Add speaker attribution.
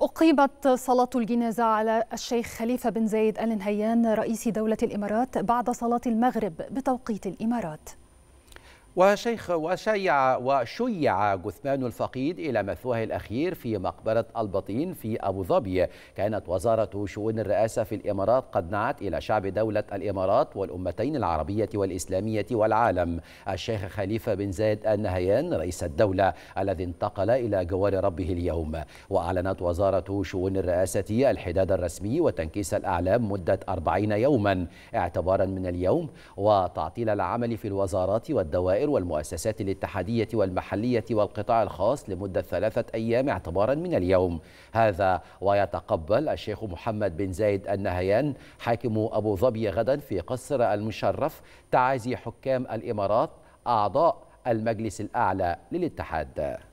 Speaker 1: أقيمت صلاة الجنازة على الشيخ خليفة بن زايد آل نهيان رئيس دولة الإمارات بعد صلاة المغرب بتوقيت الإمارات
Speaker 2: وشيخ وشيع وشيع جثمان الفقيد إلى مثواه الأخير في مقبرة البطين في أبو ظبي كانت وزارة شؤون الرئاسة في الإمارات قد نعت إلى شعب دولة الإمارات والأمتين العربية والإسلامية والعالم الشيخ خليفة بن زايد آل نهيان رئيس الدولة الذي انتقل إلى جوار ربه اليوم وأعلنت وزارة شؤون الرئاسة الحداد الرسمي وتنكيس الأعلام مدة 40 يوما اعتبارا من اليوم وتعطيل العمل في الوزارات والدوائر الجزائر والمؤسسات الاتحادية والمحلية والقطاع الخاص لمدة ثلاثة أيام اعتبارا من اليوم هذا ويتقبل الشيخ محمد بن زايد النهيان حاكم أبو ظبي غدا في قصر المشرف تعازي حكام الإمارات أعضاء المجلس الأعلى للاتحاد